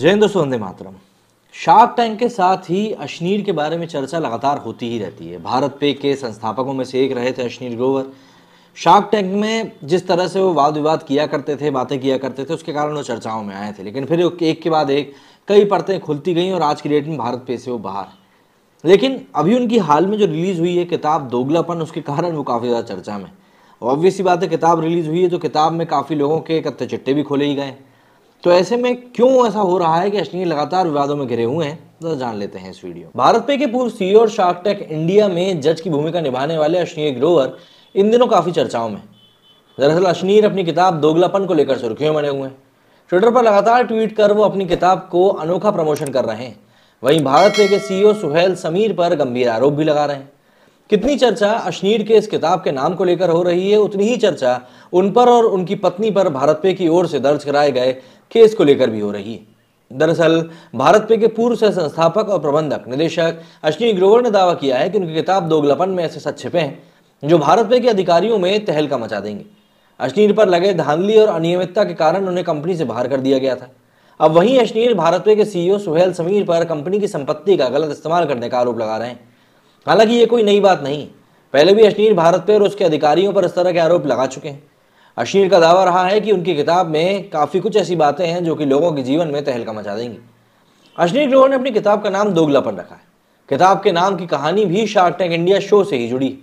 जय हिंद दोस्तों वंदे मातरम shark Tank के साथ ही अश्नीर के बारे में चर्चा लगातार होती ही रहती है भारत पे के संस्थापकों में से एक रहे थे अश्नीर ग्रोवर शार्क टैंक में जिस तरह से वो वाद विवाद किया करते थे बातें किया करते थे उसके कारण वो चर्चाओं में आए थे लेकिन फिर एक के बाद एक कई परतें खुलती गई और आज की डेट में भारत पे से वो बाहर लेकिन अभी उनकी हाल में जो रिलीज़ हुई है किताब दोगलापन उसके कारण वो काफ़ी ज़्यादा चर्चा में ऑब्वियसली बात है किताब रिलीज़ हुई है तो किताब में काफ़ी लोगों के कत्ते चिट्टे भी खोले ही गए तो ऐसे में क्यों ऐसा हो रहा है कि अश्विनी लगातार विवादों में घिरे हुए हैं तो जान लेते हैं इस वीडियो भारत पे के पूर्व सीईओ e और शार्क टेक इंडिया में जज की भूमिका निभाने वाले अश्विनी ग्रोवर इन दिनों काफ़ी चर्चाओं में दरअसल अश्नीर अपनी किताब दोगलापन को लेकर सुर्खियों बने हुए हैं ट्विटर पर लगातार ट्वीट कर वो अपनी किताब को अनोखा प्रमोशन कर रहे हैं वहीं भारत पे के सीईओ e सुहेल समीर पर गंभीर आरोप भी लगा रहे हैं कितनी चर्चा अश्नीर के इस किताब के नाम को लेकर हो रही है उतनी ही चर्चा उन पर और उनकी पत्नी पर भारत पे की ओर से दर्ज कराए गए केस को लेकर भी हो रही है दरअसल भारत पे के पूर्व सह संस्थापक और प्रबंधक निदेशक अश्नी ग्रोवर ने दावा किया है कि उनकी किताब दोगलपन में ऐसे सच छिपे हैं जो भारत पे के अधिकारियों में तहलका मचा देंगे अश्नीर पर लगे धांधली और अनियमितता के कारण उन्हें कंपनी से बाहर कर दिया गया था अब वहीं अश्नीर भारत पे के सीईओ सुहेल समीर पर कंपनी की संपत्ति का गलत इस्तेमाल करने का आरोप लगा रहे हैं हालांकि ये कोई नई बात नहीं पहले भी अश्नीर भारत पर और उसके अधिकारियों पर इस तरह के आरोप लगा चुके हैं अश्नीर का दावा रहा है कि उनकी किताब में काफ़ी कुछ ऐसी बातें हैं जो कि लोगों के जीवन में तहलका मचा देंगी अश्नीर ग्रोवर ने अपनी किताब का नाम दोगलापन रखा है किताब के नाम की कहानी भी शार्क टैंक इंडिया शो से ही जुड़ी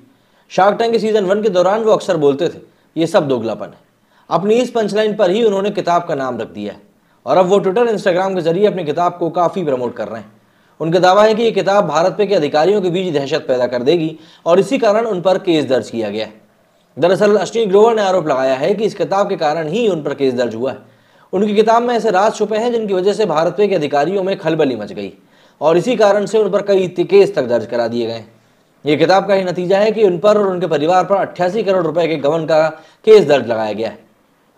शार्क टैंक के सीज़न वन के दौरान वो अक्सर बोलते थे ये सब दोगलापन है अपनी इस पंचलाइन पर ही उन्होंने किताब का नाम रख दिया है और अब वो ट्विटर इंस्टाग्राम के जरिए अपनी किताब को काफ़ी प्रमोट कर रहे हैं उनका दावा है कि ये किताब भारत में के अधिकारियों के बीच दहशत पैदा कर देगी और इसी कारण उन पर केस दर्ज किया गया है दरअसल अश्विनी ग्रोवर ने आरोप लगाया है कि इस किताब के कारण ही उन पर केस दर्ज हुआ है उनकी किताब में ऐसे राज छुपे हैं जिनकी वजह से भारत में के अधिकारियों में खलबली मच गई और इसी कारण से उन पर कई केस तक दर्ज करा दिए गए ये किताब का ही नतीजा है कि उन पर और उनके परिवार पर अट्ठासी करोड़ रुपए के गबन का केस दर्ज लगाया गया है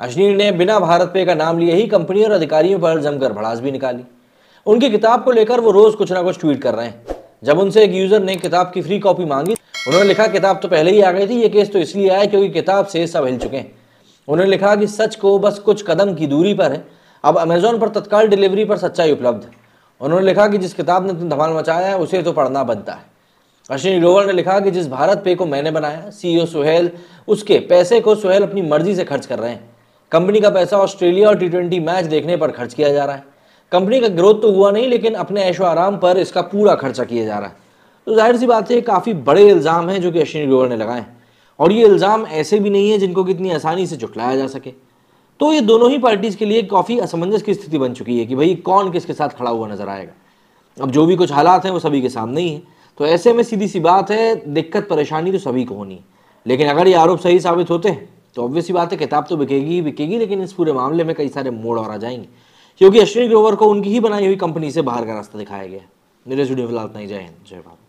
अश्विनी ने बिना भारत पे का नाम लिए ही कंपनी और अधिकारियों पर जमकर भड़ास भी निकाली उनकी किताब को लेकर वो रोज कुछ ना कुछ ट्वीट कर रहे हैं जब उनसे एक यूजर ने किताब की फ्री कॉपी मांगी उन्होंने लिखा किताब तो पहले ही आ गई थी ये केस तो इसलिए आया क्योंकि किताब से सब हिल चुके हैं उन्होंने लिखा कि सच को बस कुछ कदम की दूरी पर है अब अमेजोन पर तत्काल डिलीवरी पर सच्चाई उपलब्ध है उन्होंने लिखा कि जिस किताब ने तुम धमाल मचाया है उसे तो पढ़ना बनता है अश्विनी ग्रोवर ने लिखा कि जिस भारत पे को मैंने बनाया सीईओ e सुहेल उसके पैसे को सुहेल अपनी मर्जी से खर्च कर रहे हैं कंपनी का पैसा ऑस्ट्रेलिया और टी मैच देखने पर खर्च किया जा रहा है कंपनी का ग्रोथ तो हुआ नहीं लेकिन अपने ऐशो आराम पर इसका पूरा खर्चा किया जा रहा है तो जाहिर सी बात है काफ़ी बड़े इल्ज़ाम हैं जो कि अश्विनी ग्रोवर ने लगाए और ये इल्ज़ाम ऐसे भी नहीं है जिनको कितनी आसानी से चुटलाया जा सके तो ये दोनों ही पार्टीज़ के लिए काफ़ी असमंजस की स्थिति बन चुकी है कि भाई कौन किसके साथ खड़ा हुआ नज़र आएगा अब जो भी कुछ हालात हैं वो सभी के सामने ही हैं तो ऐसे में सीधी सी बात है दिक्कत परेशानी तो सभी को होनी है लेकिन अगर ये आरोप सही साबित होते हैं तो ऑब्वियसली बात है किताब तो बिकेगी ही बिकेगी लेकिन इस पूरे मामले में कई सारे मोड़ और आ जाएंगे क्योंकि अश्विनी ग्रोवर को उनकी ही बनाई हुई कंपनी से बाहर का रास्ता दिखाया गया मेरे स्टूडियो फिलहाल नहीं जय हिंद जय भारत